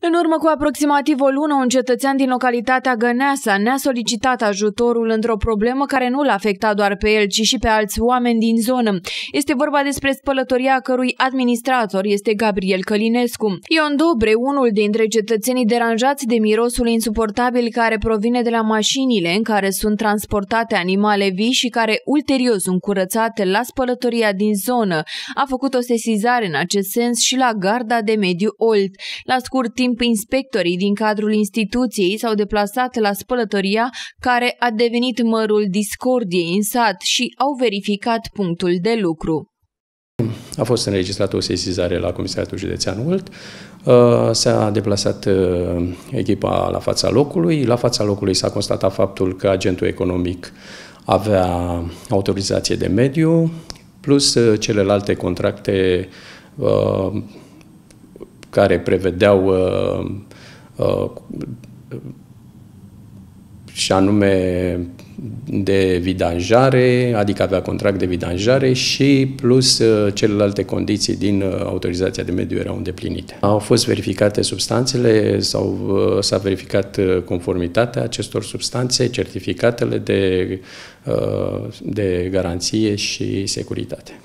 În urmă cu aproximativ o lună, un cetățean din localitatea Găneasa ne-a solicitat ajutorul într-o problemă care nu l-a afectat doar pe el, ci și pe alți oameni din zonă. Este vorba despre spălătoria cărui administrator este Gabriel Călinescu. Ion Dobre, unul dintre cetățenii deranjați de mirosul insuportabil care provine de la mașinile în care sunt transportate animale vii și care ulterior sunt curățate la spălătoria din zonă, a făcut o sesizare în acest sens și la garda de mediu Olt. La scurt timp timp, inspectorii din cadrul instituției s-au deplasat la spălătoria care a devenit mărul discordiei în sat și au verificat punctul de lucru. A fost înregistrată o sesizare la Comisariatul Județean Ult, uh, s-a deplasat uh, echipa la fața locului, la fața locului s-a constatat faptul că agentul economic avea autorizație de mediu, plus uh, celelalte contracte care prevedeau uh, uh, și anume de vidanjare, adică avea contract de vidanjare și plus uh, celelalte condiții din autorizația de mediu erau îndeplinite. Au fost verificate substanțele, sau s-a verificat conformitatea acestor substanțe, certificatele de, de garanție și securitate.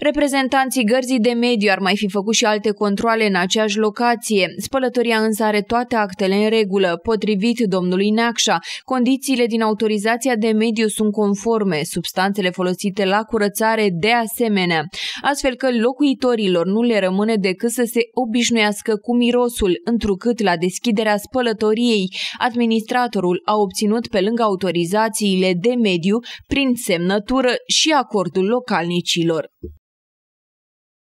Reprezentanții gărzii de mediu ar mai fi făcut și alte controle în aceeași locație. Spălătoria însă are toate actele în regulă. Potrivit domnului Neacșa, condițiile din autorizația de mediu sunt conforme, substanțele folosite la curățare de asemenea, astfel că locuitorilor nu le rămâne decât să se obișnuiască cu mirosul, întrucât la deschiderea spălătoriei, administratorul a obținut pe lângă autorizațiile de mediu prin semnătură și acordul localnicilor.